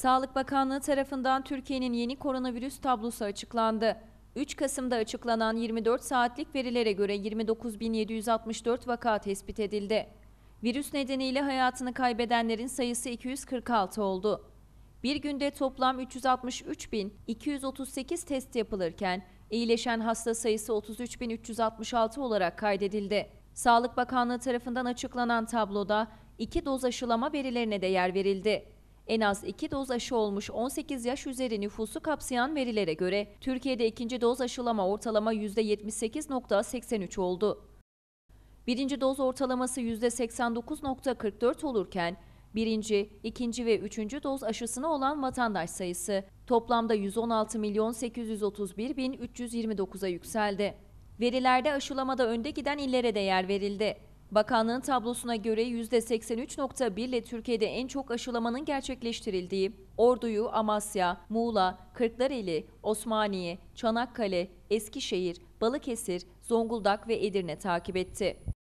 Sağlık Bakanlığı tarafından Türkiye'nin yeni koronavirüs tablosu açıklandı. 3 Kasım'da açıklanan 24 saatlik verilere göre 29.764 vaka tespit edildi. Virüs nedeniyle hayatını kaybedenlerin sayısı 246 oldu. Bir günde toplam 363.238 test yapılırken iyileşen hasta sayısı 33.366 olarak kaydedildi. Sağlık Bakanlığı tarafından açıklanan tabloda iki doz aşılama verilerine de yer verildi. En az 2 doz aşı olmuş 18 yaş üzeri nüfusu kapsayan verilere göre Türkiye'de ikinci doz aşılama ortalama %78.83 oldu. Birinci doz ortalaması %89.44 olurken birinci, ikinci ve üçüncü doz aşısına olan vatandaş sayısı toplamda 116 milyon 831 bin 329'a yükseldi. Verilerde aşılamada önde giden illere de yer verildi. Bakanlığın tablosuna göre %83.1 ile Türkiye'de en çok aşılamanın gerçekleştirildiği Ordu'yu, Amasya, Muğla, Kırklareli, Osmaniye, Çanakkale, Eskişehir, Balıkesir, Zonguldak ve Edirne takip etti.